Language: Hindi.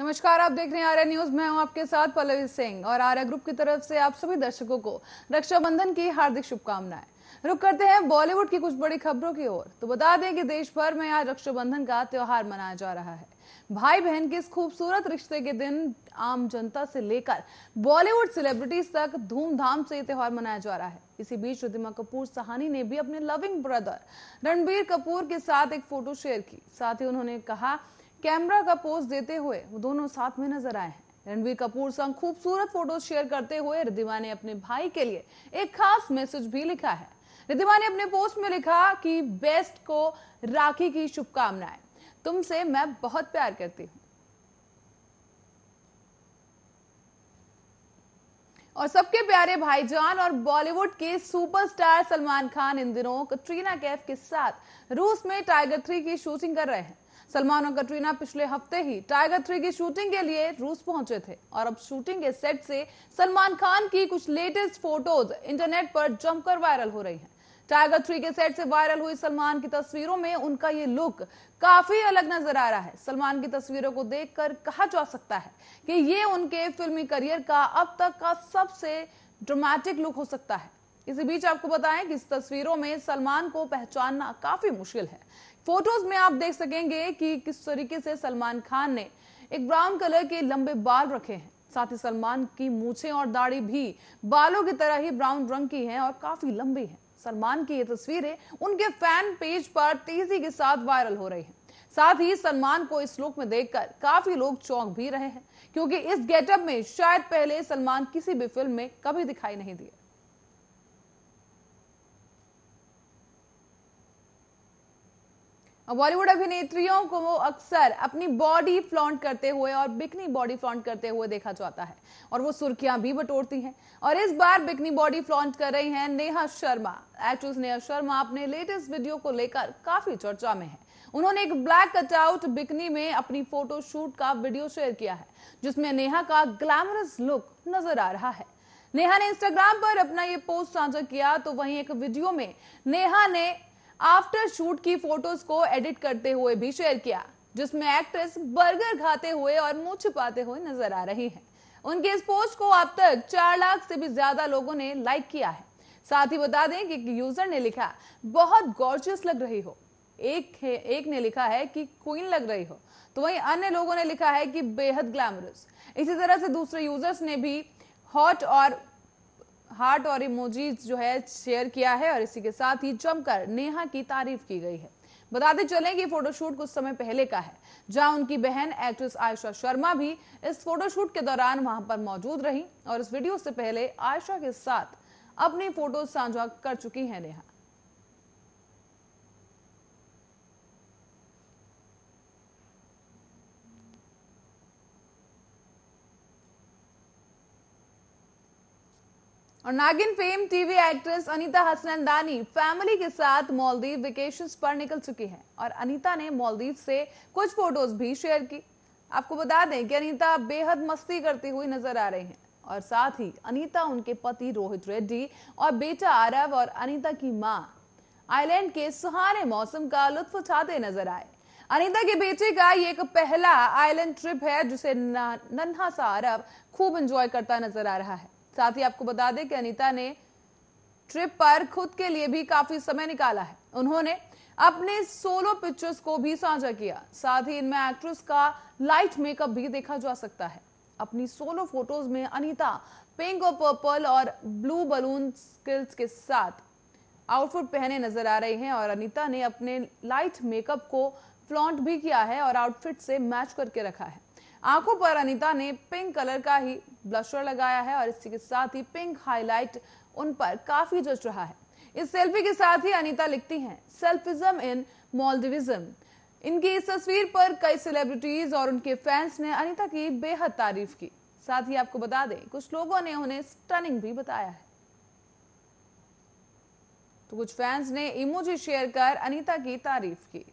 नमस्कार आप देख रहे हैं आर्या न्यूज मैं हूं आपके साथ पल्लवी सिंह और आर्या ग्रुप की तरफ से आप सभी दर्शकों को रक्षाबंधन की हार्दिक शुभकामनाएं रुक करते हैं बॉलीवुड की कुछ बड़ी खबरों की ओर तो बता दें कि देश भर में आज रक्षाबंधन का त्योहार मनाया जा रहा है भाई बहन के इस खूबसूरत रिश्ते के दिन आम जनता से लेकर बॉलीवुड सेलिब्रिटीज तक धूमधाम से ये त्यौहार मनाया जा रहा है इसी बीच रुदिमा कपूर सहानी ने भी अपने लविंग ब्रदर रणबीर कपूर के साथ एक फोटो शेयर की साथ ही उन्होंने कहा कैमरा का पोज देते हुए वो दोनों साथ में नजर आए हैं रणवीर कपूर संग खूबसूरत फोटो शेयर करते हुए रिधिमा ने अपने भाई के लिए एक खास मैसेज भी लिखा है रिधिमा ने अपने पोस्ट में लिखा कि बेस्ट को राखी की शुभकामनाएं तुमसे मैं बहुत प्यार करती हूँ और सबके प्यारे भाईजान और बॉलीवुड के सुपरस्टार सलमान खान इन दिनों कटरीना कैफ के साथ रूस में टाइगर थ्री की शूटिंग कर रहे हैं सलमान और कटरीना पिछले हफ्ते ही टाइगर थ्री की शूटिंग के लिए रूस पहुंचे थे और अब शूटिंग के सेट से सलमान खान की कुछ लेटेस्ट फोटोज इंटरनेट पर जमकर वायरल हो रही है टाइगर थ्री के सेट से वायरल हुई सलमान की तस्वीरों में उनका ये लुक काफी अलग नजर आ रहा है सलमान की तस्वीरों को देखकर कहा जा सकता है कि ये उनके फिल्मी करियर का अब तक का सबसे ड्रामेटिक लुक हो सकता है इसी बीच आपको बताएं कि इस तस्वीरों में सलमान को पहचानना काफी मुश्किल है फोटोज में आप देख सकेंगे कि किस तरीके से सलमान खान ने एक ब्राउन कलर के लंबे बाल रखे हैं साथ ही सलमान की मूछे और दाढ़ी भी बालों की तरह ही ब्राउन रंग की है और काफी लंबी है सलमान की ये तस्वीरें उनके फैन पेज पर तेजी के साथ वायरल हो रही है साथ ही सलमान को इस लुक में देखकर काफी लोग चौंक भी रहे हैं क्योंकि इस गेटअप में शायद पहले सलमान किसी भी फिल्म में कभी दिखाई नहीं दिए बॉलीवुड अभिनेत्रियों को अक्सर अपनी बॉडी फ्लॉन्ट करते हुए और बिकनी बॉडी फ्लॉन्ट करते हुए देखा जाता है और वो सुर्खियां भी बटोरती हैं और इस बार बिकनी बॉडी फ्लॉन्ट कर रही हैं नेहा शर्मा एक्ट्रेस नेहा शर्मा अपने लेटेस्ट वीडियो को लेकर काफी चर्चा में है उन्होंने एक ब्लैक कटआउट बिकनी में अपनी फोटो शूट का वीडियो शेयर किया है जिसमें नेहा का ग्लैमरस लुक नजर आ रहा है नेहा ने इंस्टाग्राम पर अपना ये पोस्ट साझा किया तो वहीं एक वीडियो में नेहा ने आफ्टर शूट की फोटोज को एडिट करते हुए भी शेयर किया जिसमें एक्ट्रेस बर्गर खाते हुए और मुंह छिपाते हुए नजर आ रही हैं। उनके इस पोस्ट को अब तक चार लाख से भी ज्यादा लोगों ने लाइक किया है साथ ही बता दें कि यूजर ने लिखा बहुत गॉर्जियस लग रही हो एक एक ने लिखा है कि क्वीन लग रही हो तो वहीं अन्य लोगों ने लिखा है कि बेहद ग्लैमरस इसी तरह से दूसरे यूजर्स ने भी हॉट और हार्ट और इमोजीज जो है शेयर किया है और इसी के साथ ही जमकर नेहा की तारीफ की गई है बताते चले कि फोटोशूट कुछ समय पहले का है जहां उनकी बहन एक्ट्रेस आयशा शर्मा भी इस फोटोशूट के दौरान वहां पर मौजूद रही और इस वीडियो से पहले आयशा के साथ अपनी फोटो साझा कर चुकी है नेहा और Naagin fame TV actress Anita Hasnandani family के साथ मालदीव वेकेशन पर निकल चुकी हैं और अनीता ने मालदीव से कुछ फोटोज भी शेयर की आपको बता दें कि अनीता बेहद मस्ती करती हुई नजर आ रही हैं और साथ ही अनीता उनके पति रोहित रेड्डी और बेटा आरव और अनीता की मां आइलैंड के सुहाने मौसम का लुत्फ उठाते नजर आए अनीता के बेटे का ये एक पहला आइलैंड ट्रिप है जिसे नन्हा सा आरव खूब एंजॉय करता नजर आ रहा है साथ ही आपको बता दें कि अनिता ने ट्रिप पर खुद के लिए भी काफी समय निकाला है उन्होंने अपने सोलो पिक्चर्स को भी साझा किया साथ ही इनमें एक्ट्रेस का लाइट मेकअप भी देखा जा सकता है अपनी सोलो फोटोज में अनीता पिंक और पर्पल और ब्लू बलून स्किल्स के साथ आउटफिट पहने नजर आ रही हैं और अनीता ने अपने लाइट मेकअप को फ्लॉन्ट भी किया है और आउटफिट से मैच करके रखा है आंखों पर अनिता ने पिंक कलर का ही ब्लशर लगाया है और इसके साथ ही पिंक हाईलाइट उन पर काफी जच रहा है इस सेल्फी के साथ ही अनिता लिखती हैं सेल्फिज्म इन मॉलडिविज्म इनकी इस तस्वीर पर कई सेलिब्रिटीज और उनके फैंस ने अनिता की बेहद तारीफ की साथ ही आपको बता दें कुछ लोगों ने उन्हें स्टनिंग भी बताया है तो कुछ फैंस ने इमोजी शेयर कर अनीता की तारीफ की